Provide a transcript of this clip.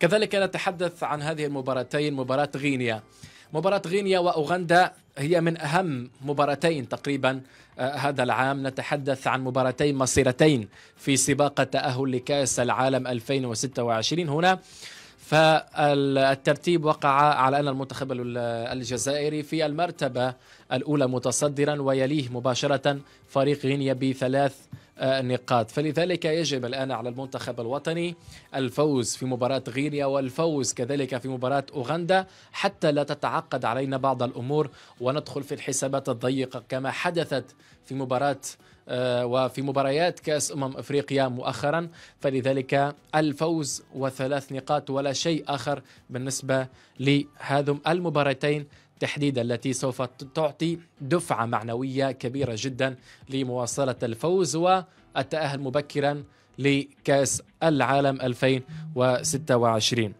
كذلك نتحدث عن هذه المباراتين مباراة غينيا مباراة غينيا وأوغندا هي من أهم مباراتين تقريبا آه، هذا العام نتحدث عن مباراتين مصيرتين في سباق التأهل لكأس العالم 2026 هنا فالترتيب وقع على أن المنتخب الجزائري في المرتبة الأولى متصدرا ويليه مباشرة فريق غينيا بثلاث نقاط فلذلك يجب الآن على المنتخب الوطني الفوز في مباراة غينيا والفوز كذلك في مباراة أوغندا حتى لا تتعقد علينا بعض الأمور وندخل في الحسابات الضيقة كما حدثت في مباراة آه، وفي مباريات كاس امم افريقيا مؤخرا فلذلك الفوز وثلاث نقاط ولا شيء اخر بالنسبه لهذم المباراتين تحديدا التي سوف تعطي دفعة معنوية كبيرة جدا لمواصلة الفوز والتأهل مبكرا لكأس العالم 2026